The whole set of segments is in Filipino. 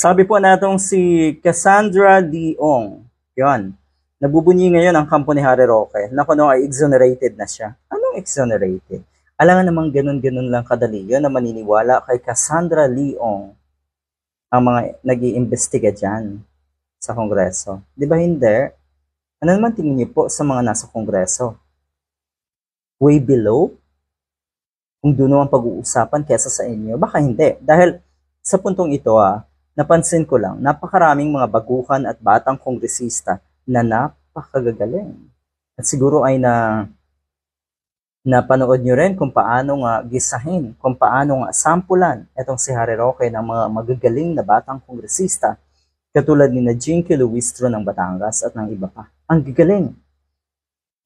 Sabi po natong si Cassandra Diong. Yon. Nabubunyi ngayon ang kampo ni Harry Roque. Naku no, ay exonerated na siya. Anong exonerated? Alam nga namang ganun-ganun lang kadali yun na maniniwala kay Cassandra Leong ang mga nag iimbestiga dyan sa Kongreso. Di ba hindi? Ano naman tingin niyo po sa mga nasa Kongreso? Way below? Kung doon ang pag-uusapan kesa sa inyo? Baka hindi. Dahil sa puntong ito ah, napansin ko lang, napakaraming mga baguhan at batang kongresista na napakagagaling. At siguro ay na napanood nyo rin kung paano nga gisahin, kung paano nga sampulan itong si Harry Roque ng mga magagaling na batang kongresista katulad ni na Jinky Luistro ng Batangas at ng iba pa. Ang gagaling!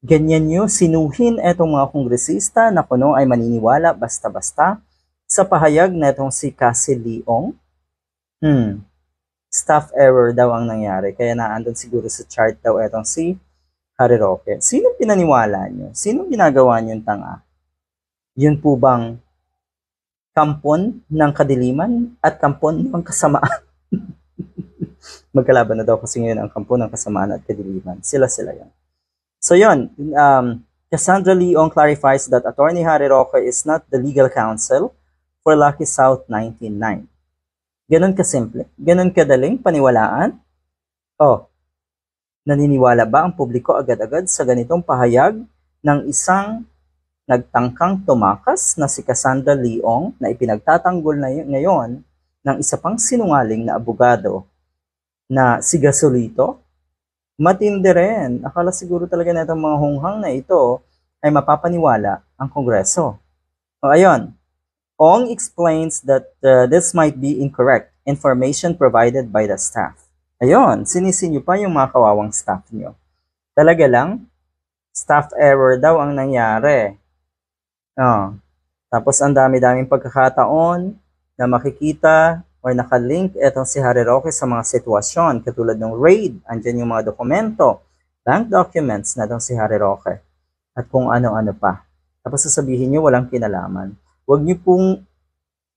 Ganyan nyo sinuhin itong mga kongresista na kuno ay maniniwala basta-basta sa pahayag na itong si Cassie Leong Hmm, staff error daw ang nangyari. Kaya naandun siguro sa chart daw etong si Roque. Sino pinaniwala niyo? Sino ginagawa nyo tanga? Yun po bang kampon ng kadiliman at kampon ng kasamaan? Magkalaban na daw kasi ngayon ang kampon ng kasamaan at kadiliman. Sila-sila yan. So yun, um, Cassandra Leong clarifies that Attorney Harry Roque is not the legal counsel for Lucky South 99. Ganon kasimple, ganon kadaling paniwalaan? O, naniniwala ba ang publiko agad-agad sa ganitong pahayag ng isang nagtangkang tumakas na si Cassandra Leong na ipinagtatanggol na ngayon ng isa pang sinungaling na abogado na si Gasolito? Matindi rin. Akala siguro talaga na mga hunghang na ito ay mapapaniwala ang Kongreso. O ayon, Ong explains that uh, this might be incorrect information provided by the staff. Ayun, sinisinyo pa yung mga kawawang staff nyo. Talaga lang, staff error daw ang nangyari. Oh. Tapos ang dami-daming pagkakataon na makikita o nakalink etong si Harry Roque sa mga sitwasyon katulad ng raid, andyan yung mga dokumento, bank documents na itong si Harry Roque at kung ano-ano pa. Tapos sasabihin nyo walang kinalaman. Huwag niyo pong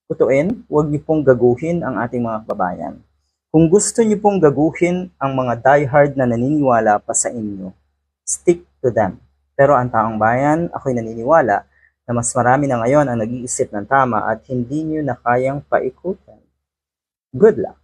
kutuin, huwag niyo pong gaguhin ang ating mga kababayan. Kung gusto niyo pong gaguhin ang mga diehard na naniniwala pa sa inyo, stick to them. Pero ang taong bayan, ako'y naniniwala na mas marami na ngayon ang nag-iisip ng tama at hindi niyo na kayang paikutan. Good luck!